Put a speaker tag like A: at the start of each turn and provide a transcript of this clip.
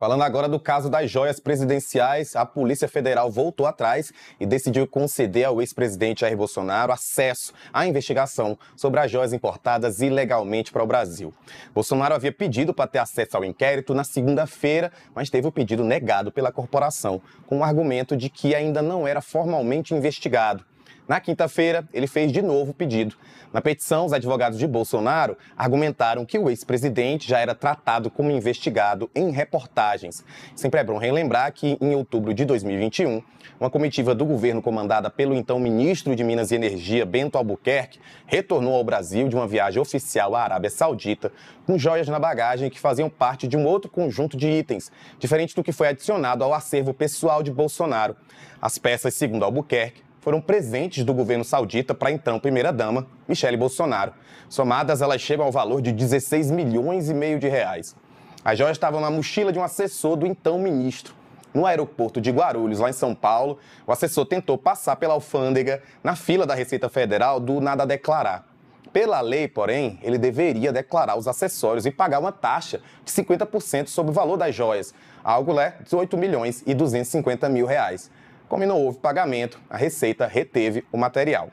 A: Falando agora do caso das joias presidenciais, a Polícia Federal voltou atrás e decidiu conceder ao ex-presidente Jair Bolsonaro acesso à investigação sobre as joias importadas ilegalmente para o Brasil. Bolsonaro havia pedido para ter acesso ao inquérito na segunda-feira, mas teve o pedido negado pela corporação, com o argumento de que ainda não era formalmente investigado. Na quinta-feira, ele fez de novo o pedido. Na petição, os advogados de Bolsonaro argumentaram que o ex-presidente já era tratado como investigado em reportagens. Sempre é bom relembrar que, em outubro de 2021, uma comitiva do governo comandada pelo então ministro de Minas e Energia, Bento Albuquerque, retornou ao Brasil de uma viagem oficial à Arábia Saudita com joias na bagagem que faziam parte de um outro conjunto de itens, diferente do que foi adicionado ao acervo pessoal de Bolsonaro. As peças, segundo Albuquerque, foram presentes do governo saudita para então primeira-dama, Michele Bolsonaro. Somadas, elas chegam ao valor de 16 milhões e meio de reais. As joias estavam na mochila de um assessor do então ministro. No aeroporto de Guarulhos, lá em São Paulo, o assessor tentou passar pela alfândega na fila da Receita Federal do nada declarar. Pela lei, porém, ele deveria declarar os acessórios e pagar uma taxa de 50% sobre o valor das joias, algo lá né, de 8 milhões e 250 mil reais. Como não houve pagamento, a Receita reteve o material.